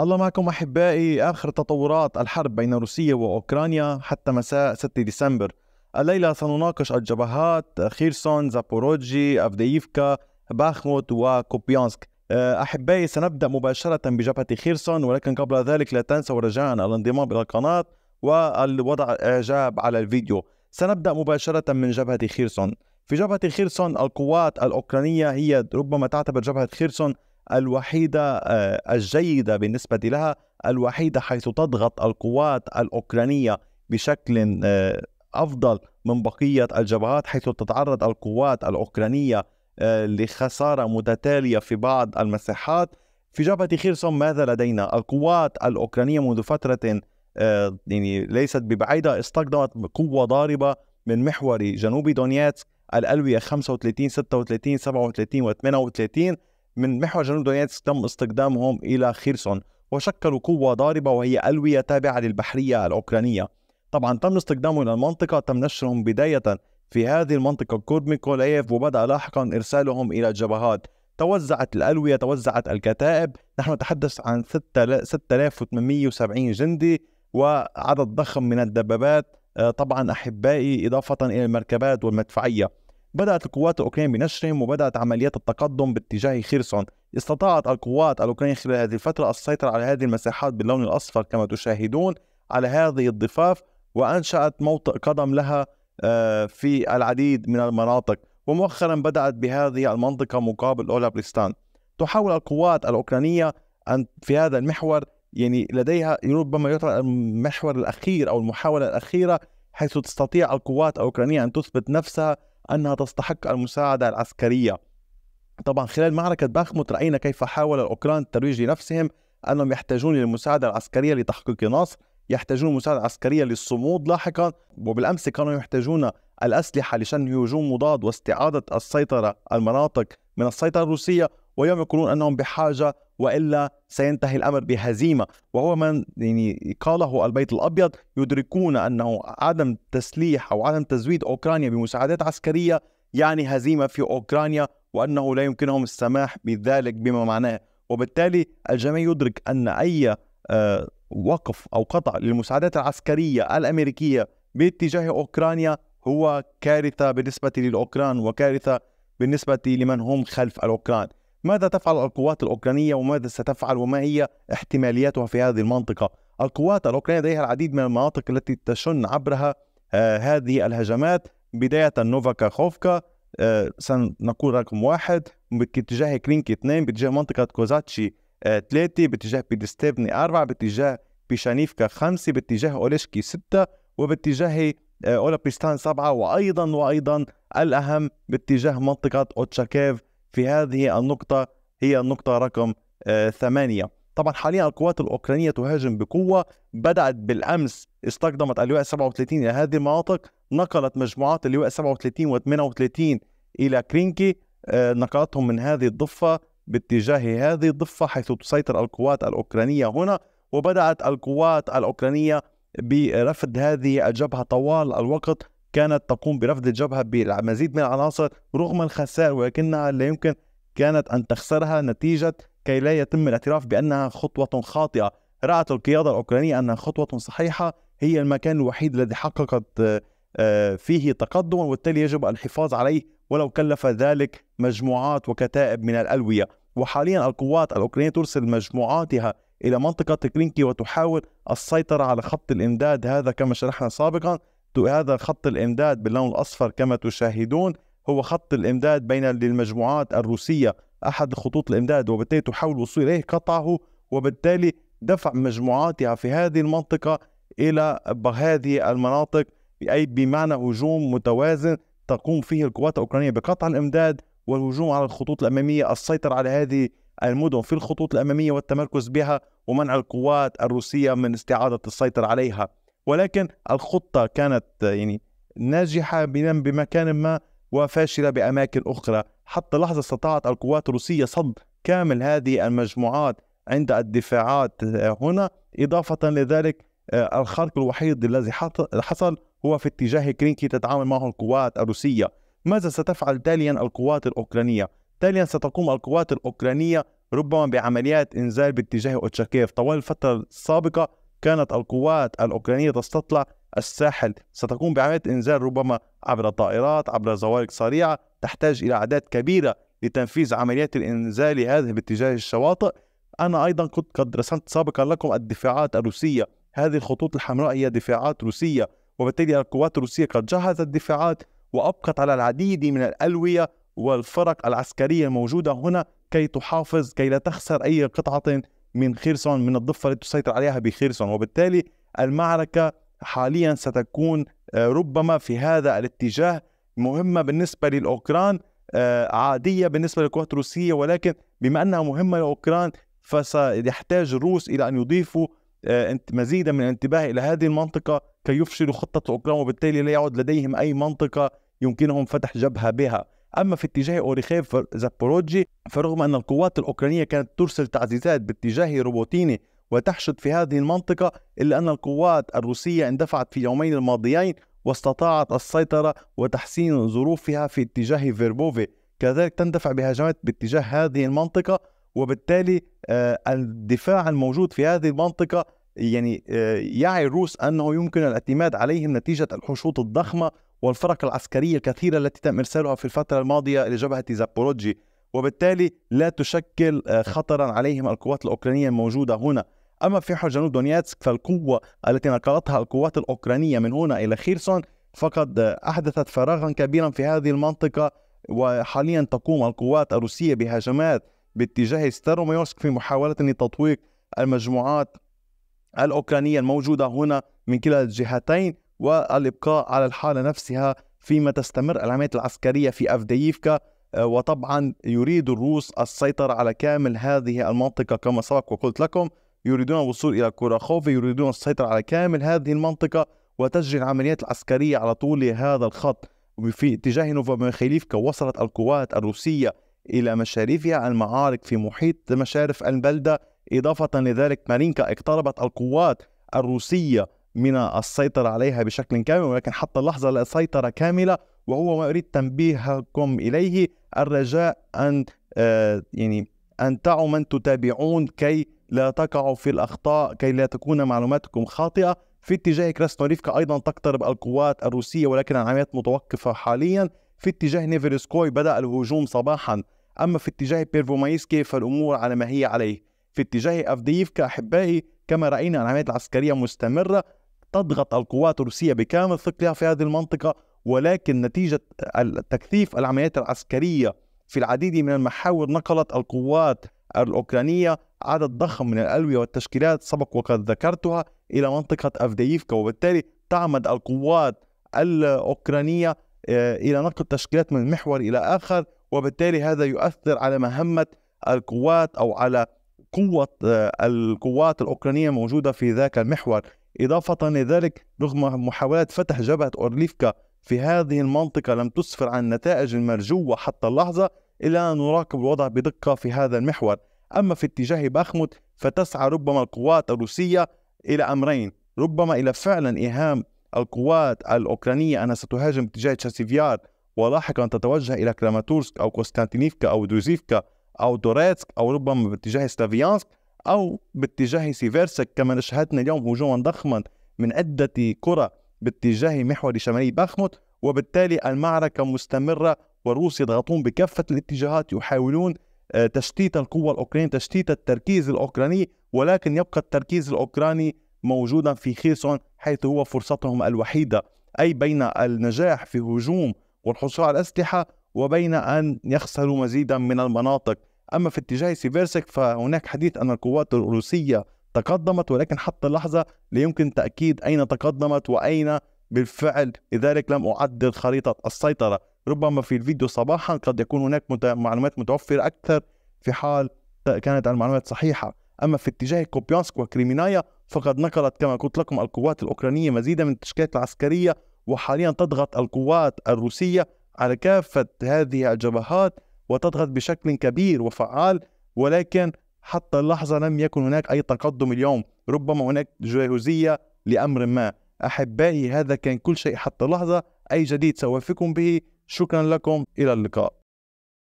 الله معكم احبائي اخر تطورات الحرب بين روسيا واوكرانيا حتى مساء 6 ديسمبر. الليله سنناقش الجبهات خيرسون، زابوروجي، افديفكا باخموت وكوبيانسك. آه، احبائي سنبدا مباشره بجبهه خيرسون ولكن قبل ذلك لا تنسوا رجاء الانضمام الى القناه والوضع اعجاب على الفيديو. سنبدا مباشره من جبهه خيرسون. في جبهة خيرسون القوات الأوكرانية هي ربما تعتبر جبهة خيرسون الوحيده آه، الجيده بالنسبه لها الوحيده حيث تضغط القوات الاوكرانيه بشكل آه، افضل من بقيه الجبهات حيث تتعرض القوات الاوكرانيه آه، لخساره متتاليه في بعض المساحات في جبهه خيرسون ماذا لدينا القوات الاوكرانيه منذ فتره يعني ليست ببعيده استخدمت قوه ضاربه من محور جنوب دونيتسك الالويه 35 36 37 و 38 من محور جنوب دونيتسك تم استقدامهم إلى خيرسون وشكلوا قوة ضاربة وهي ألوية تابعة للبحرية الأوكرانية طبعا تم استخدامهم إلى المنطقة تم نشرهم بداية في هذه المنطقة كورميكولايف ميكولايف وبدأ لاحقا إرسالهم إلى الجبهات توزعت الألوية توزعت الكتائب نحن نتحدث عن 6870 جندي وعدد ضخم من الدبابات آه، طبعا أحبائي إضافة إلى المركبات والمدفعية بدأت القوات الأوكرانية بنشرهم وبدأت عمليات التقدم باتجاه خيرسون استطاعت القوات الأوكرانية خلال هذه الفترة السيطرة على هذه المساحات باللون الأصفر كما تشاهدون على هذه الضفاف وأنشأت موطئ قدم لها آه، في العديد من المناطق ومؤخرا بدأت بهذه المنطقة مقابل أولابريستان تحاول القوات الأوكرانية أن في هذا المحور يعني لديها ربما يطرح المحور الأخير أو المحاولة الأخيرة حيث تستطيع القوات الأوكرانية أن تثبت نفسها أنها تستحق المساعدة العسكرية طبعا خلال معركة باخموت رأينا كيف حاول الأوكران الترويج لنفسهم أنهم يحتاجون للمساعدة العسكرية لتحقيق نصر يحتاجون مساعدة عسكرية للصمود لاحقا وبالأمس كانوا يحتاجون الأسلحة لشن هجوم مضاد واستعادة السيطرة المناطق من السيطرة الروسية واليوم يقولون انهم بحاجه والا سينتهي الامر بهزيمه وهو ما يعني قاله البيت الابيض يدركون انه عدم تسليح او عدم تزويد اوكرانيا بمساعدات عسكريه يعني هزيمه في اوكرانيا وانه لا يمكنهم السماح بذلك بما معناه وبالتالي الجميع يدرك ان اي آه، وقف او قطع للمساعدات العسكريه الامريكيه باتجاه اوكرانيا هو كارثه بالنسبه للاوكران وكارثه بالنسبه لمن هم خلف الاوكران ماذا تفعل القوات الأوكرانية وماذا ستفعل وما هي احتمالياتها في هذه المنطقة القوات الأوكرانية لديها العديد من المناطق التي تشن عبرها آه، هذه الهجمات بداية خوفكا آه سنقول رقم واحد باتجاه كرينكي اثنين باتجاه منطقة كوزاتشي ثلاثة آه، باتجاه بيدستيفني أربعة باتجاه بيشانيفكا خمسة باتجاه أوليشكي ستة وباتجاه آه، أولابيستان سبعة وأيضا وأيضا الأهم باتجاه منطقة أوتشاكيف في هذه النقطة هي النقطة رقم آه، ثمانية طبعا حاليا القوات الأوكرانية تهاجم بقوة بدأت بالأمس استخدمت اللواء 37 إلى هذه المناطق نقلت مجموعات اللواء 37 و 38 إلى كرينكي آه، نقلتهم من هذه الضفة باتجاه هذه الضفة حيث تسيطر القوات الأوكرانية هنا وبدأت القوات الأوكرانية برفض هذه الجبهة طوال الوقت كانت تقوم برفض الجبهة بالمزيد من العناصر رغم الخسائر ولكنها لا يمكن كانت أن تخسرها نتيجة كي لا يتم الاعتراف بأنها خطوة خاطئة رأت القيادة الأوكرانية أنها خطوة صحيحة هي المكان الوحيد الذي حققت آه، فيه تقدما وبالتالي يجب الحفاظ عليه ولو كلف ذلك مجموعات وكتائب من الألوية وحاليا القوات الأوكرانية ترسل مجموعاتها إلى منطقة كلينكي وتحاول السيطرة على خط الإمداد هذا كما شرحنا سابقا هذا خط الامداد باللون الاصفر كما تشاهدون هو خط الامداد بين للمجموعات الروسيه احد خطوط الامداد وبالتالي تحاول الوصول اليه قطعه وبالتالي دفع مجموعاتها في هذه المنطقه الى هذه المناطق اي بمعنى هجوم متوازن تقوم فيه القوات الاوكرانيه بقطع الامداد والهجوم على الخطوط الاماميه السيطره على هذه المدن في الخطوط الاماميه والتمركز بها ومنع القوات الروسيه من استعاده السيطره عليها ولكن الخطة كانت يعني ناجحة بمكان ما وفاشلة بأماكن أخرى حتى لحظة استطاعت القوات الروسية صد كامل هذه المجموعات عند الدفاعات آه، هنا إضافة لذلك آه، الخرق الوحيد الذي حصل هو في اتجاه كرينكي تتعامل معه القوات الروسية ماذا ستفعل تاليا القوات الأوكرانية؟ تاليا ستقوم القوات الأوكرانية ربما بعمليات إنزال باتجاه أوتشاكيف طوال الفترة السابقة كانت القوات الأوكرانية تستطلع الساحل ستقوم بعملية إنزال ربما عبر طائرات عبر زوارق سريعة تحتاج إلى أعداد كبيرة لتنفيذ عمليات الإنزال هذه باتجاه الشواطئ أنا أيضا كنت قد رسمت سابقا لكم الدفاعات الروسية هذه الخطوط الحمراء هي دفاعات روسية وبالتالي القوات الروسية قد جهزت دفاعات وأبقت على العديد من الألوية والفرق العسكرية الموجودة هنا كي تحافظ كي لا تخسر أي قطعة من خيرسون من الضفة التي تسيطر عليها بخيرسون وبالتالي المعركة حاليا ستكون آه، ربما في هذا الاتجاه مهمة بالنسبة للأوكران آه، عادية بالنسبة للقوات الروسية ولكن بما أنها مهمة لأوكران فسيحتاج الروس إلى أن يضيفوا آه، مزيدا من الانتباه إلى هذه المنطقة كي يفشلوا خطة أوكران وبالتالي لا يعد لديهم أي منطقة يمكنهم فتح جبهة بها أما في اتجاه أوريخيف زابوروجي فرغم أن القوات الأوكرانية كانت ترسل تعزيزات باتجاه روبوتيني وتحشد في هذه المنطقة إلا أن القوات الروسية اندفعت في اليومين الماضيين واستطاعت السيطرة وتحسين ظروفها في اتجاه فيربوفي كذلك تندفع بهجمات باتجاه هذه المنطقة وبالتالي آه، الدفاع الموجود في هذه المنطقة يعني آه، يعي الروس أنه يمكن الاعتماد عليهم نتيجة الحشود الضخمة والفرق العسكرية الكثيرة التي تم إرسالها في الفترة الماضية لجبهة زابوروجي وبالتالي لا تشكل آه، خطرا عليهم القوات الأوكرانية الموجودة هنا أما في جنوب دونياتسك فالقوة التي نقلتها القوات الأوكرانية من هنا إلى خيرسون فقد آه، أحدثت فراغا كبيرا في هذه المنطقة وحاليا تقوم القوات الروسية بهجمات باتجاه ستاروميوسك في محاولة لتطويق المجموعات الأوكرانية الموجودة هنا من كلا الجهتين والإبقاء على الحالة نفسها فيما تستمر العمليات العسكرية في أفدييفكا آه، وطبعا يريد الروس السيطرة على كامل هذه المنطقة كما سبق وقلت لكم يريدون الوصول إلى كوراخوفي يريدون السيطرة على كامل هذه المنطقة وتجري العمليات العسكرية على طول هذا الخط في اتجاه نوفا ميخيليفكا وصلت القوات الروسية إلى مشارفها المعارك في محيط مشارف البلدة إضافة لذلك مارينكا اقتربت القوات الروسية من السيطرة عليها بشكل كامل ولكن حتى اللحظة لا سيطرة كاملة وهو ما أريد تنبيهكم إليه الرجاء أن آه، يعني أن تعوا من تتابعون كي لا تقعوا في الأخطاء كي لا تكون معلوماتكم خاطئة في اتجاه كراسنوريفكا أيضا تقترب القوات الروسية ولكن العمليات متوقفة حاليا في اتجاه نيفرسكوي بدأ الهجوم صباحا أما في اتجاه بيرفومايسكي فالأمور على ما هي عليه في اتجاه أفدييفكا أحبائي كما رأينا العمليات العسكرية مستمرة تضغط القوات الروسية بكامل ثقلها في هذه المنطقة ولكن نتيجة تكثيف العمليات العسكرية في العديد من المحاور نقلت القوات الأوكرانية عدد ضخم من الألوية والتشكيلات سبق وقد ذكرتها إلى منطقة أفدييفكا وبالتالي تعمد القوات الأوكرانية آه، إلى نقل تشكيلات من محور إلى آخر وبالتالي هذا يؤثر على مهمة القوات أو على قوة آه، القوات الأوكرانية موجودة في ذاك المحور إضافة لذلك رغم محاولات فتح جبهة أورليفكا في هذه المنطقة لم تسفر عن النتائج المرجوة حتى اللحظة إلا أن نراقب الوضع بدقة في هذا المحور أما في اتجاه باخموت فتسعى ربما القوات الروسية إلى أمرين ربما إلى فعلا إيهام القوات الأوكرانية أنها ستهاجم باتجاه تشاسيفيار ولاحقا تتوجه إلى كراماتورسك أو كوستانتينيفكا أو دوزيفكا أو دوريتسك أو ربما باتجاه سلافيانسك أو باتجاه سيفيرسك كما شاهدنا اليوم هجوما ضخما من عدة كرة باتجاه محور شمالي باخموت وبالتالي المعركة مستمرة والروس يضغطون بكافة الاتجاهات يحاولون آه، تشتيت القوة الأوكرانية تشتيت التركيز الأوكراني ولكن يبقى التركيز الأوكراني موجودا في خيسون حيث هو فرصتهم الوحيدة أي بين النجاح في هجوم والحصول على الأسلحة وبين أن يخسروا مزيدا من المناطق أما في اتجاه سيفيرسك فهناك حديث أن القوات الروسية تقدمت ولكن حتى اللحظة لا يمكن تأكيد أين تقدمت وأين بالفعل لذلك لم أعدل خريطة السيطرة ربما في الفيديو صباحا قد يكون هناك معلومات متوفرة أكثر في حال كانت المعلومات صحيحة أما في اتجاه كوبيانسك وكريمينايا فقد نقلت كما قلت لكم القوات الأوكرانية مزيدا من التشكيلات العسكرية وحاليا تضغط القوات الروسية على كافة هذه الجبهات وتضغط بشكل كبير وفعال ولكن حتى اللحظة لم يكن هناك أي تقدم اليوم ربما هناك جاهزية لأمر ما أحبائي هذا كان كل شيء حتى اللحظة أي جديد سوافكم به شكرا لكم إلى اللقاء